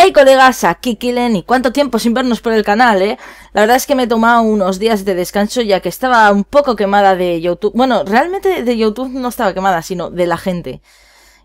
Hey colegas, aquí Kileni. y cuánto tiempo sin vernos por el canal, ¿eh? La verdad es que me he tomado unos días de descanso ya que estaba un poco quemada de YouTube. Bueno, realmente de YouTube no estaba quemada, sino de la gente.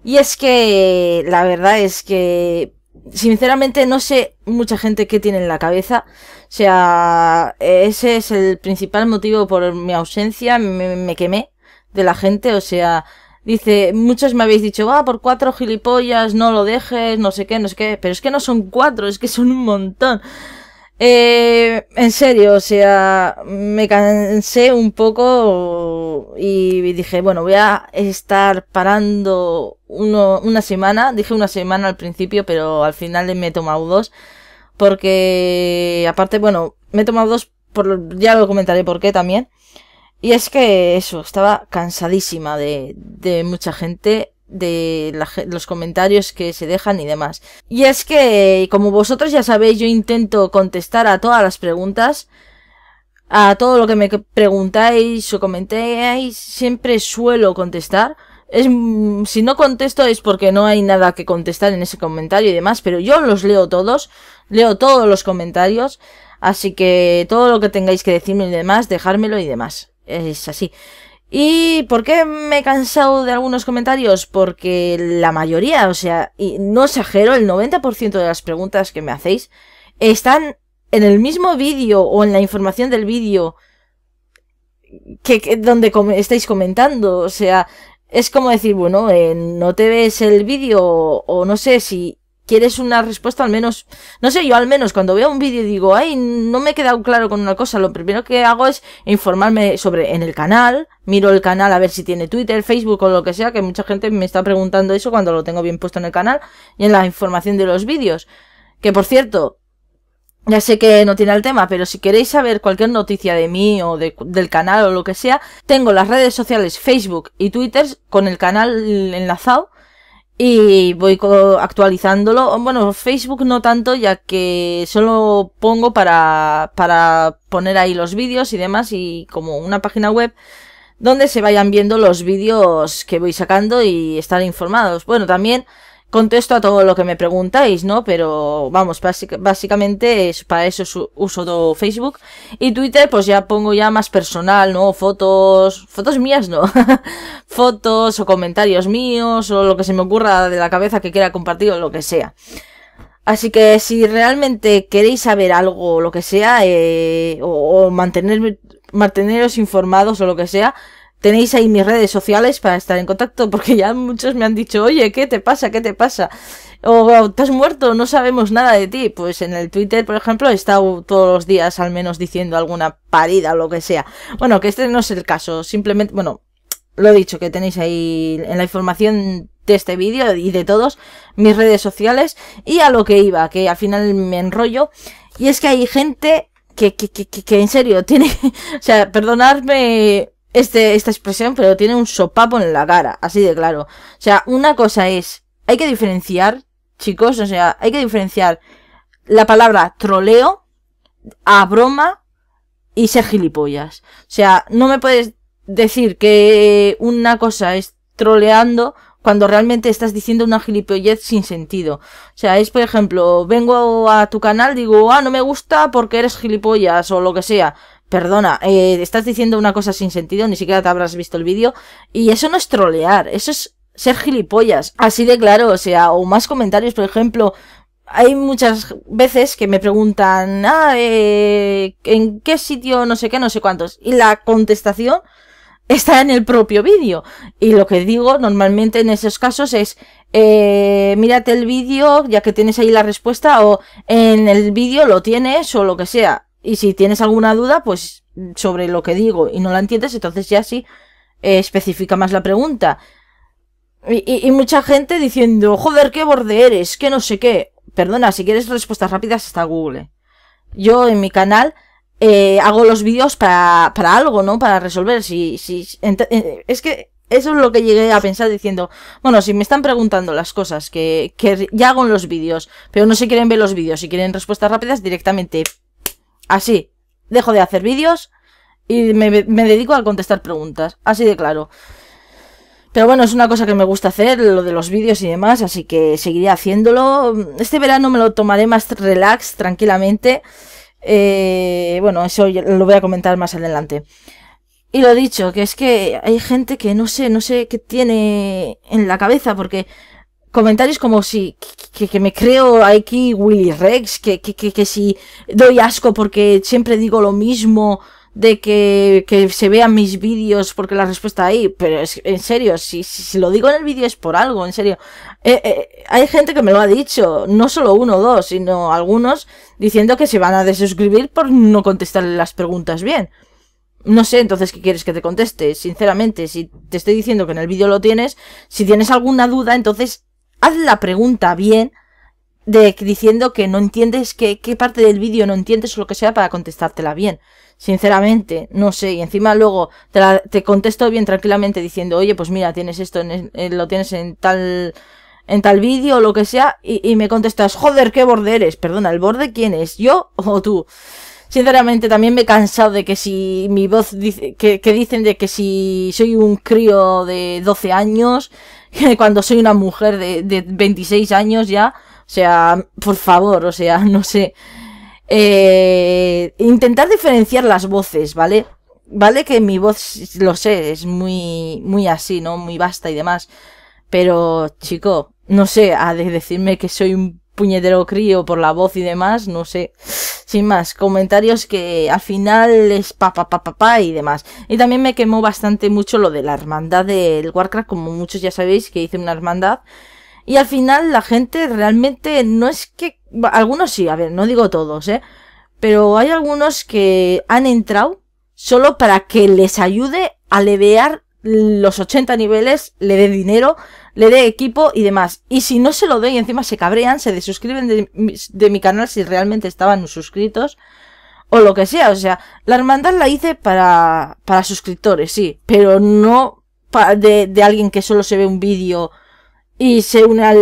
Y es que la verdad es que sinceramente no sé mucha gente qué tiene en la cabeza. O sea, ese es el principal motivo por mi ausencia, me quemé de la gente, o sea, Dice, muchos me habéis dicho, va, ah, por cuatro gilipollas, no lo dejes, no sé qué, no sé qué, pero es que no son cuatro, es que son un montón. Eh, en serio, o sea, me cansé un poco y dije, bueno, voy a estar parando uno, una semana, dije una semana al principio, pero al final me he tomado dos, porque aparte, bueno, me he tomado dos, por, ya lo comentaré por qué también. Y es que eso, estaba cansadísima de, mucha gente, de los comentarios que se dejan y demás. Y es que, como vosotros ya sabéis, yo intento contestar a todas las preguntas, a todo lo que me preguntáis o comentéis, siempre suelo contestar. Es, si no contesto es porque no hay nada que contestar en ese comentario y demás, pero yo los leo todos, leo todos los comentarios, así que todo lo que tengáis que decirme y demás, dejármelo y demás. Es así. ¿Y por qué me he cansado de algunos comentarios? Porque la mayoría, o sea, y no exagero, el 90% de las preguntas que me hacéis están en el mismo vídeo o en la información del vídeo que, donde estáis comentando. O sea, es como decir, bueno, eh, no te ves el vídeo o no sé si quieres una respuesta al menos, no sé, yo al menos cuando veo un vídeo digo, ay, no me he quedado claro con una cosa, lo primero que hago es informarme sobre en el canal, miro el canal a ver si tiene Twitter, Facebook o lo que sea, que mucha gente me está preguntando eso cuando lo tengo bien puesto en el canal y en la información de los vídeos. Que por cierto, ya sé que no tiene el tema, pero si queréis saber cualquier noticia de mí o del canal o lo que sea, tengo las redes sociales Facebook y Twitter con el canal enlazado y voy actualizándolo. Bueno, Facebook no tanto, ya que solo pongo para, para poner ahí los vídeos y demás y como una página web donde se vayan viendo los vídeos que voy sacando y estar informados. Bueno, también contesto a todo lo que me preguntáis, ¿no? Pero vamos, básicamente para eso uso de Facebook y Twitter, pues ya pongo ya más personal, ¿no? Fotos, fotos mías, no, fotos o comentarios míos o lo que se me ocurra de la cabeza que quiera compartir o lo que sea. Así que si realmente queréis saber algo o lo que sea, eh, o, o mantener, manteneros informados o lo que sea, Tenéis ahí mis redes sociales para estar en contacto, porque ya muchos me han dicho, oye, ¿qué te pasa? ¿Qué te pasa? O oh, estás muerto, no sabemos nada de ti. Pues en el Twitter, por ejemplo, he estado todos los días al menos diciendo alguna parida o lo que sea. Bueno, que este no es el caso, simplemente, bueno, lo he dicho, que tenéis ahí en la información de este vídeo y de todos mis redes sociales y a lo que iba, que al final me enrollo. Y es que hay gente que, que, que, que en serio tiene, o sea, perdonadme este, esta expresión, pero tiene un sopapo en la cara, así de claro. O sea, una cosa es, hay que diferenciar, chicos, o sea, hay que diferenciar la palabra troleo a broma y ser gilipollas. O sea, no me puedes decir que una cosa es troleando cuando realmente estás diciendo una gilipollez sin sentido. O sea, es por ejemplo, vengo a tu canal, digo, ah, no me gusta porque eres gilipollas o lo que sea. Perdona, eh, estás diciendo una cosa sin sentido, ni siquiera te habrás visto el vídeo. Y eso no es trolear, eso es ser gilipollas. Así de claro, o sea, o más comentarios, por ejemplo, hay muchas veces que me preguntan, ah, eh, ¿en qué sitio no sé qué, no sé cuántos? Y la contestación está en el propio vídeo. Y lo que digo normalmente en esos casos es, eh, mírate el vídeo ya que tienes ahí la respuesta o en el vídeo lo tienes o lo que sea. Y si tienes alguna duda, pues sobre lo que digo y no la entiendes, entonces ya sí eh, especifica más la pregunta. Y, mucha gente diciendo, joder, qué borde eres, que no sé qué. Perdona, si quieres respuestas rápidas está Google. Yo en mi canal eh, hago los vídeos para, algo, ¿no? Para resolver. Si, si, eh, es que eso es lo que llegué a pensar diciendo, bueno, si me están preguntando las cosas que, que ya hago en los vídeos, pero no se quieren ver los vídeos, si quieren respuestas rápidas, directamente así, dejo de hacer vídeos y me, me dedico a contestar preguntas, así de claro. Pero bueno, es una cosa que me gusta hacer, lo de los vídeos y demás, así que seguiré haciéndolo. Este verano me lo tomaré más relax, tranquilamente. Eh, bueno, eso lo voy a comentar más adelante. Y lo dicho, que es que hay gente que no sé, no sé qué tiene en la cabeza, porque comentarios como si que, me creo aquí Willy Rex, que, que, que, que si doy asco porque siempre digo lo mismo de que, que se vean mis vídeos porque la respuesta ahí, pero es, en serio, si, si, lo digo en el vídeo es por algo, en serio. Eh, eh, hay gente que me lo ha dicho, no solo uno o dos, sino algunos diciendo que se van a desuscribir por no contestarle las preguntas bien. No sé entonces qué quieres que te conteste, sinceramente, si te estoy diciendo que en el vídeo lo tienes, si tienes alguna duda, entonces haz la pregunta bien de, diciendo que no entiendes qué, qué parte del vídeo no entiendes o lo que sea para contestártela bien. Sinceramente, no sé. Y encima luego te, te contesto bien tranquilamente diciendo, oye, pues mira, tienes esto, en, lo tienes en tal en tal vídeo o lo que sea y, y, me contestas, joder, qué borde eres. Perdona, ¿el borde quién es? ¿Yo o tú? Sinceramente, también me he cansado de que si mi voz dice, que, dicen de que si soy un crío de 12 años, cuando soy una mujer de, de 26 años ya, o sea, por favor, o sea, no sé. Eh, intentar diferenciar las voces, ¿vale? Vale que mi voz, lo sé, es muy, muy así, ¿no? Muy vasta y demás. Pero, chico, no sé, ha de decirme que soy un puñetero crío por la voz y demás, no sé. Sin más, comentarios que al final es pa pa pa pa, pa y demás. Y también me quemó bastante mucho lo de la hermandad del Warcraft, como muchos ya sabéis que hice una hermandad y al final la gente realmente no es que... Algunos sí, a ver, no digo todos, ¿eh? Pero hay algunos que han entrado solo para que les ayude a levear los 80 niveles, le dé dinero, le dé equipo y demás. Y si no se lo doy, encima se cabrean, se desuscriben de, mi canal si realmente estaban suscritos o lo que sea. O sea, la hermandad la hice para, para suscriptores, sí, pero no de, de alguien que solo se ve un vídeo y se une a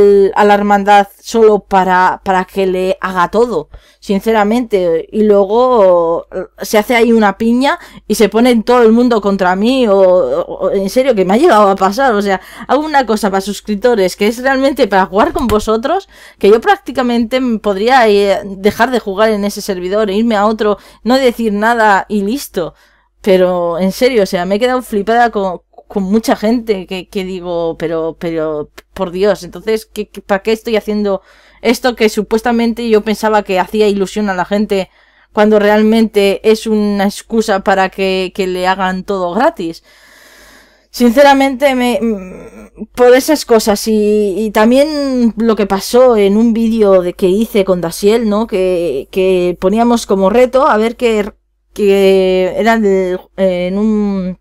la hermandad solo para, para que le haga todo, sinceramente. Y luego se hace ahí una piña y se pone todo el mundo contra mí o, en serio que me ha llegado a pasar. O sea, hago una cosa para suscriptores que es realmente para jugar con vosotros, que yo prácticamente podría eh, dejar de jugar en ese servidor e irme a otro, no decir nada y listo. Pero en serio, o sea, me he quedado flipada con, con mucha gente que, que digo, pero, pero, por Dios, entonces, ¿qué, para qué estoy haciendo esto que supuestamente yo pensaba que hacía ilusión a la gente cuando realmente es una excusa para que, que le hagan todo gratis? Sinceramente, me, mm, por esas cosas y, también lo que pasó en un vídeo de que hice con Dasiel, ¿no? Que, que poníamos como reto a ver qué, que era en un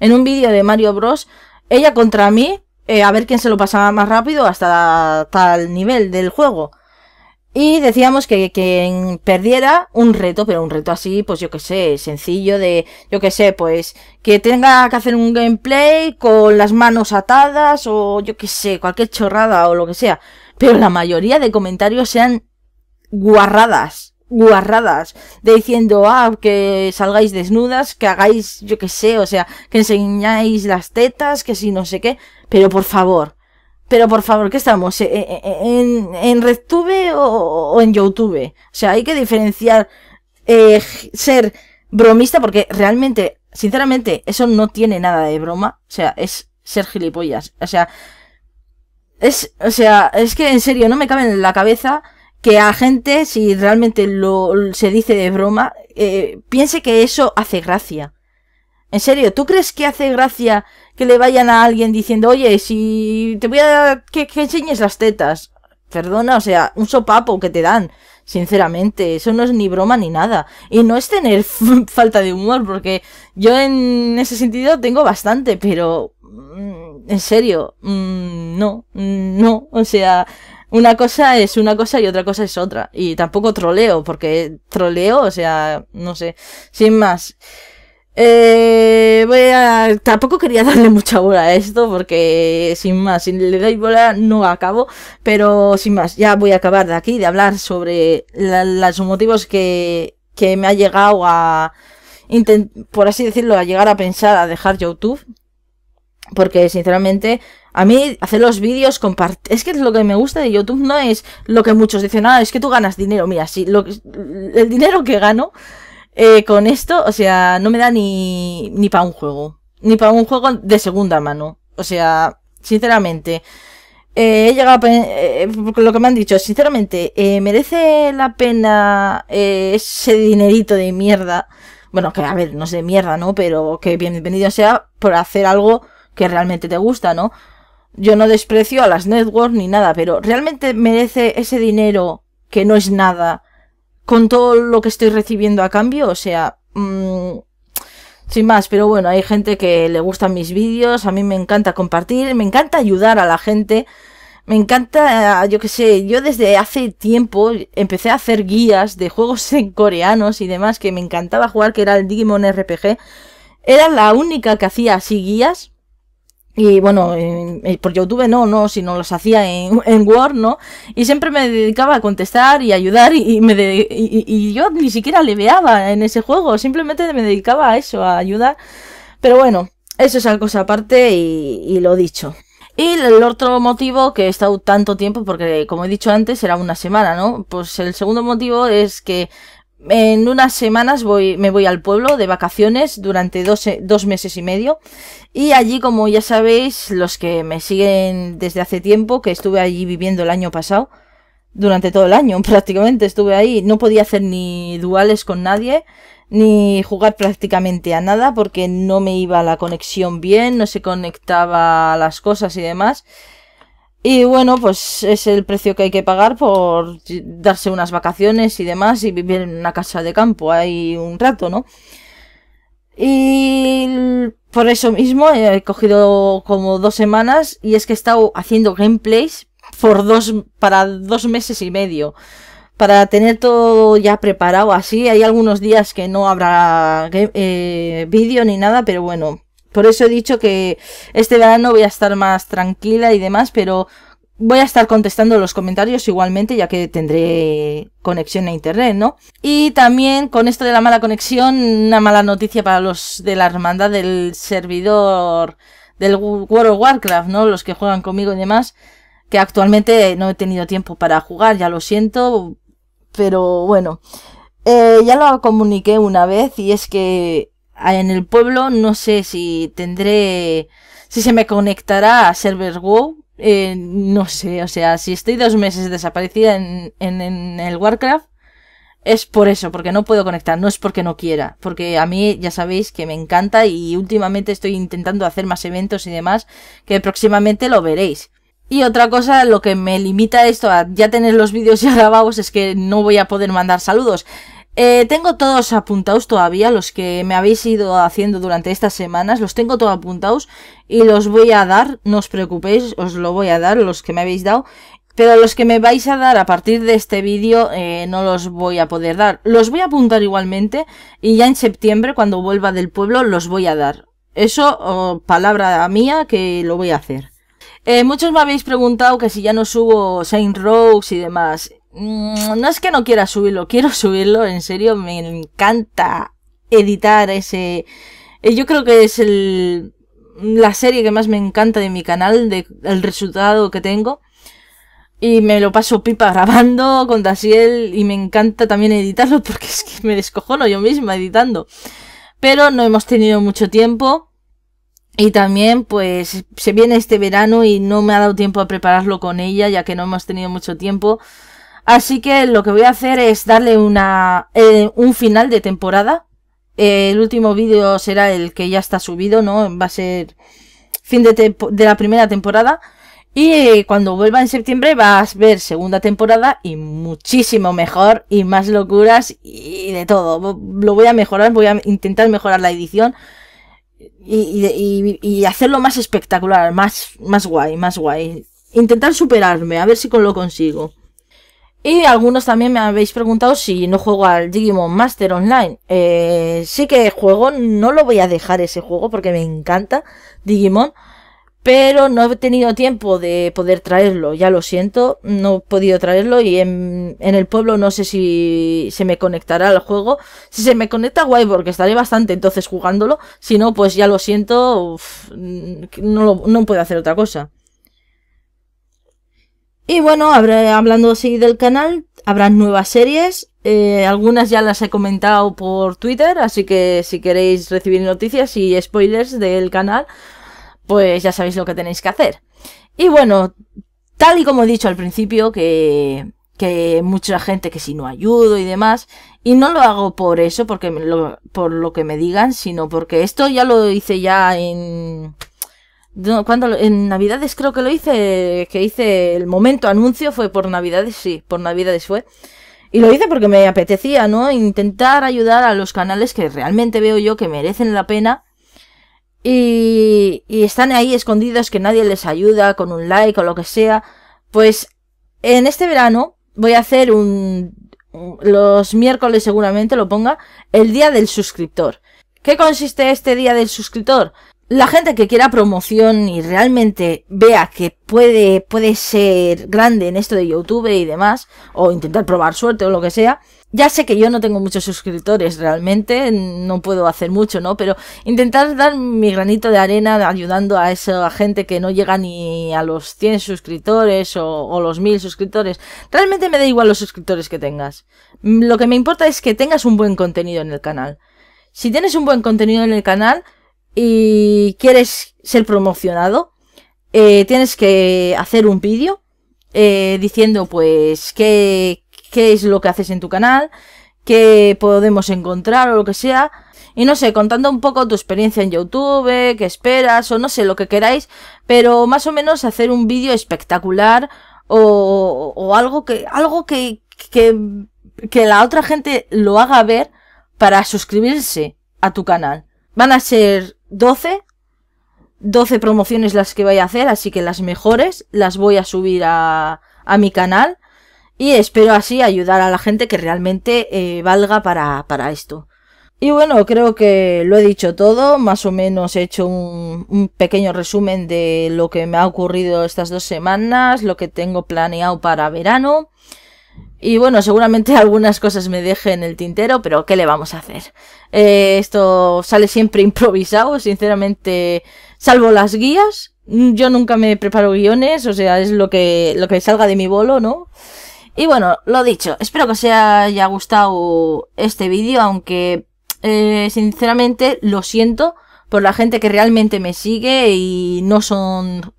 en un vídeo de Mario Bros. Ella contra mí, eh, a ver quién se lo pasaba más rápido hasta tal nivel del juego. Y decíamos que quien perdiera un reto, pero un reto así, pues yo que sé, sencillo de, yo que sé, pues que tenga que hacer un gameplay con las manos atadas o yo que sé, cualquier chorrada o lo que sea. Pero la mayoría de comentarios sean guarradas guarradas de diciendo, ah, que salgáis desnudas, que hagáis, yo que sé, o sea, que enseñáis las tetas, que si no sé qué, pero por favor, pero por favor, ¿qué estamos? ¿E, e, e, ¿En, RedTube o, en YouTube? O sea, hay que diferenciar eh, ser bromista porque realmente, sinceramente, eso no tiene nada de broma, o sea, es ser gilipollas, o sea, es, o sea, es que en serio, no me cabe en la cabeza que a gente, si realmente lo se dice de broma, eh, piense que eso hace gracia. En serio, ¿tú crees que hace gracia que le vayan a alguien diciendo, oye, si te voy a que, que enseñes las tetas? Perdona, o sea, un sopapo que te dan. Sinceramente, eso no es ni broma ni nada. Y no es tener falta de humor, porque yo en ese sentido tengo bastante, pero... Mm, en serio, mm, no, mm, no, o sea, una cosa es una cosa y otra cosa es otra. Y tampoco troleo, porque troleo, o sea, no sé, sin más. Eh, voy a... Tampoco quería darle mucha bola a esto porque sin más, si le doy bola no acabo, pero sin más, ya voy a acabar de aquí, de hablar sobre los motivos que, que me ha llegado a, por así decirlo, a llegar a pensar a dejar YouTube. Porque sinceramente, a mí hacer los vídeos, compartir... Es que lo que me gusta de YouTube no es lo que muchos dicen, ah, es que tú ganas dinero. Mira, sí, lo... el dinero que gano eh, con esto, o sea, no me da ni, ni para un juego. Ni para un juego de segunda mano. O sea, sinceramente, eh, he llegado a eh, lo que me han dicho, sinceramente, eh, merece la pena ese dinerito de mierda. Bueno, que a ver, no es de mierda, ¿no? Pero que bienvenido sea por hacer algo que realmente te gusta, ¿no? Yo no desprecio a las networks ni nada, pero ¿realmente merece ese dinero que no es nada con todo lo que estoy recibiendo a cambio? O sea, mmm, sin más, pero bueno, hay gente que le gustan mis vídeos, a mí me encanta compartir, me encanta ayudar a la gente, me encanta, yo que sé, yo desde hace tiempo empecé a hacer guías de juegos en coreanos y demás que me encantaba jugar, que era el Digimon RPG. Era la única que hacía así guías y bueno, eh, eh, por YouTube no, no, sino los hacía en, en, Word, ¿no? Y siempre me dedicaba a contestar y ayudar y, me y, yo ni siquiera le veaba en ese juego, simplemente me dedicaba a eso, a ayudar. Pero bueno, eso es algo aparte y, y lo dicho. Y el otro motivo que he estado tanto tiempo, porque como he dicho antes, era una semana, ¿no? Pues el segundo motivo es que en unas semanas voy, me voy al pueblo de vacaciones durante dos, eh, dos, meses y medio. Y allí, como ya sabéis, los que me siguen desde hace tiempo, que estuve allí viviendo el año pasado, durante todo el año prácticamente estuve ahí, no podía hacer ni duales con nadie, ni jugar prácticamente a nada porque no me iba la conexión bien, no se conectaba las cosas y demás. Y bueno, pues es el precio que hay que pagar por darse unas vacaciones y demás y vivir en una casa de campo hay un rato, ¿no? Y por eso mismo he cogido como dos semanas y es que he estado haciendo gameplays por dos, para dos meses y medio. Para tener todo ya preparado así. Hay algunos días que no habrá eh, vídeo ni nada, pero bueno, por eso he dicho que este verano voy a estar más tranquila y demás, pero voy a estar contestando los comentarios igualmente, ya que tendré conexión a internet, ¿no? Y también con esto de la mala conexión, una mala noticia para los de la hermandad del servidor del World of Warcraft, ¿no? Los que juegan conmigo y demás, que actualmente no he tenido tiempo para jugar, ya lo siento, pero bueno. Eh, ya lo comuniqué una vez y es que en el pueblo no sé si tendré, si se me conectará a server WoW. Eh, no sé, o sea, si estoy dos meses desaparecida en, en, en el Warcraft, es por eso, porque no puedo conectar, no es porque no quiera, porque a mí ya sabéis que me encanta y últimamente estoy intentando hacer más eventos y demás, que próximamente lo veréis. Y otra cosa, lo que me limita esto a ya tener los vídeos ya grabados es que no voy a poder mandar saludos. Eh, tengo todos apuntados todavía, los que me habéis ido haciendo durante estas semanas, los tengo todos apuntados y los voy a dar, no os preocupéis, os lo voy a dar, los que me habéis dado, pero los que me vais a dar a partir de este vídeo eh, no los voy a poder dar. Los voy a apuntar igualmente y ya en septiembre, cuando vuelva del pueblo, los voy a dar. Eso, palabra mía, que lo voy a hacer. Eh, muchos me habéis preguntado que si ya no subo Saint Rogues y demás. Mm, no es que no quiera subirlo, quiero subirlo, en serio, me encanta editar ese... Eh, yo creo que es el, la serie que más me encanta de mi canal, del resultado que tengo. Y me lo paso pipa grabando con Dasiel y me encanta también editarlo porque es que me descojono yo misma editando. Pero no hemos tenido mucho tiempo. Y también, pues, se viene este verano y no me ha dado tiempo a prepararlo con ella, ya que no hemos tenido mucho tiempo. Así que lo que voy a hacer es darle una, eh, un final de temporada. el último vídeo será el que ya está subido, ¿no? Va a ser fin de, de la primera temporada. Y cuando vuelva en septiembre vas a ver segunda temporada y muchísimo mejor y más locuras y de todo. Lo voy a mejorar, voy a intentar mejorar la edición y, y hacerlo más espectacular, más, más guay, más guay. Intentar superarme, a ver si con lo consigo. Y algunos también me habéis preguntado si no juego al Digimon Master Online. Eh, sí que juego, no lo voy a dejar ese juego porque me encanta Digimon. Pero no he tenido tiempo de poder traerlo, ya lo siento, no he podido traerlo y en, el pueblo no sé si se me conectará al juego. Si se me conecta, guay, porque estaré bastante entonces jugándolo. Si no, pues ya lo siento, no, no puedo hacer otra cosa. Y bueno, hablando así del canal, habrá nuevas series. Eh, algunas ya las he comentado por Twitter, así que si queréis recibir noticias y spoilers del canal, pues ya sabéis lo que tenéis que hacer. Y bueno, tal y como he dicho al principio, que, mucha gente que si no ayudo y demás, y no lo hago por eso, porque por lo que me digan, sino porque esto ya lo hice ya en cuando en Navidades creo que lo hice, que hice el momento anuncio fue por Navidades, sí, por Navidades fue. Y lo hice porque me apetecía, ¿no? Intentar ayudar a los canales que realmente veo yo que merecen la pena y, y están ahí escondidos que nadie les ayuda con un like o lo que sea. Pues en este verano voy a hacer un... los miércoles seguramente lo ponga, el día del suscriptor. ¿Qué consiste este día del suscriptor? la gente que quiera promoción y realmente vea que puede, puede ser grande en esto de YouTube y demás, o intentar probar suerte o lo que sea, ya sé que yo no tengo muchos suscriptores realmente, no puedo hacer mucho, ¿no? Pero intentar dar mi granito de arena ayudando a esa gente que no llega ni a los 100 suscriptores o, o los 1000 suscriptores. Realmente me da igual los suscriptores que tengas. Lo que me importa es que tengas un buen contenido en el canal. Si tienes un buen contenido en el canal, y quieres ser promocionado, eh, tienes que hacer un vídeo eh, diciendo pues qué, qué es lo que haces en tu canal, qué podemos encontrar o lo que sea. Y no sé, contando un poco tu experiencia en YouTube, qué esperas o no sé, lo que queráis, pero más o menos hacer un vídeo espectacular o, o, algo que, algo que, que, que la otra gente lo haga ver para suscribirse a tu canal. Van a ser 12. 12 promociones las que voy a hacer, así que las mejores las voy a subir a, a mi canal. Y espero así ayudar a la gente que realmente eh, valga para, para esto. Y bueno, creo que lo he dicho todo, más o menos he hecho un, pequeño resumen de lo que me ha ocurrido estas dos semanas, lo que tengo planeado para verano. Y bueno, seguramente algunas cosas me deje en el tintero, pero ¿qué le vamos a hacer? Eh, esto sale siempre improvisado, sinceramente, salvo las guías. Mm, yo nunca me preparo guiones, o sea, es lo que, lo que salga de mi bolo, ¿no? Y bueno, lo dicho, espero que os haya gustado este vídeo, aunque eh, sinceramente lo siento por la gente que realmente me sigue y no son,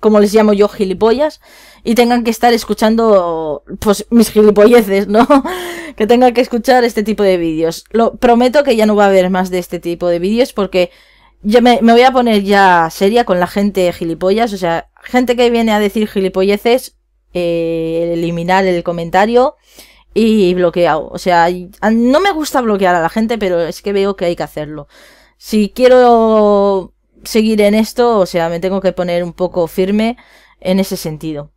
como les llamo yo, gilipollas, y tengan que estar escuchando, pues, mis gilipolleces, ¿no? que tengan que escuchar este tipo de vídeos. Lo prometo que ya no va a haber más de este tipo de vídeos porque yo me, voy a poner ya seria con la gente gilipollas, o sea, gente que viene a decir gilipolleces, eh, eliminar el comentario y bloqueado. O sea, no me gusta bloquear a la gente, pero es que veo que hay que hacerlo si quiero seguir en esto, o sea, me tengo que poner un poco firme en ese sentido.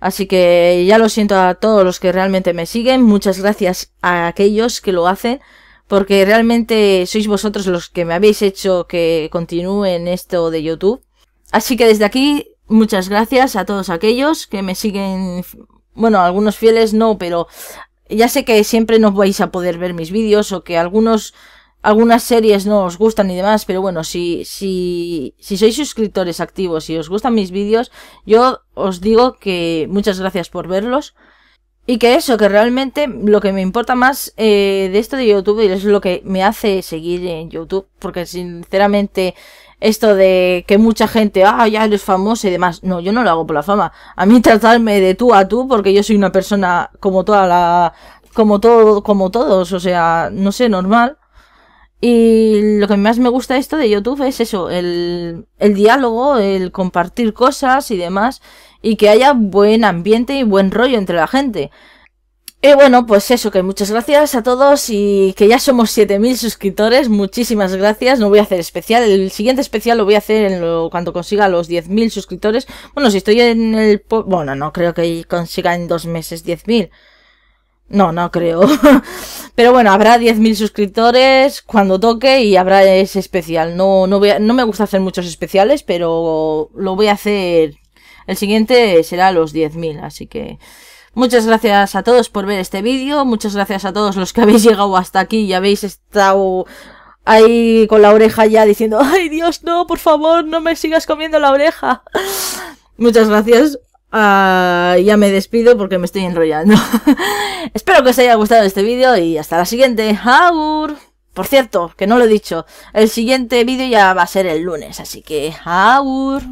Así que ya lo siento a todos los que realmente me siguen, muchas gracias a aquellos que lo hacen, porque realmente sois vosotros los que me habéis hecho que continúe en esto de YouTube. Así que desde aquí, muchas gracias a todos aquellos que me siguen, bueno, algunos fieles no, pero ya sé que siempre no vais a poder ver mis vídeos o que algunos algunas series no os gustan y demás, pero bueno, si, si, si sois suscriptores activos y os gustan mis vídeos, yo os digo que muchas gracias por verlos. Y que eso, que realmente lo que me importa más eh, de esto de YouTube es lo que me hace seguir en YouTube, porque sinceramente esto de que mucha gente, ah, ya eres famoso y demás, no, yo no lo hago por la fama. A mí tratarme de tú a tú, porque yo soy una persona como toda la, como todo, como todos, o sea, no sé, normal y lo que más me gusta de esto de YouTube es eso, el, diálogo, el compartir cosas y demás, y que haya buen ambiente y buen rollo entre la gente. Y bueno, pues eso, que muchas gracias a todos y que ya somos 7000 suscriptores, muchísimas gracias. No voy a hacer especial, el siguiente especial lo voy a hacer en cuando consiga los 10.000 suscriptores. Bueno, si estoy en el... Bueno, no creo que consiga en dos meses 10.000. No, no creo. Pero bueno, habrá 10.000 suscriptores cuando toque y habrá ese especial. No, no, me gusta hacer muchos especiales, pero lo voy a hacer. El siguiente será los 10.000, así que... Muchas gracias a todos por ver este vídeo, muchas gracias a todos los que habéis llegado hasta aquí y habéis estado ahí con la oreja ya diciendo, ay Dios, no, por favor, no me sigas comiendo la oreja. Muchas gracias Ah, ya me despido porque me estoy enrollando. Espero que os haya gustado este vídeo y hasta la siguiente. Aur Por cierto, que no lo he dicho, el siguiente vídeo ya va a ser el lunes, así que ¡agur!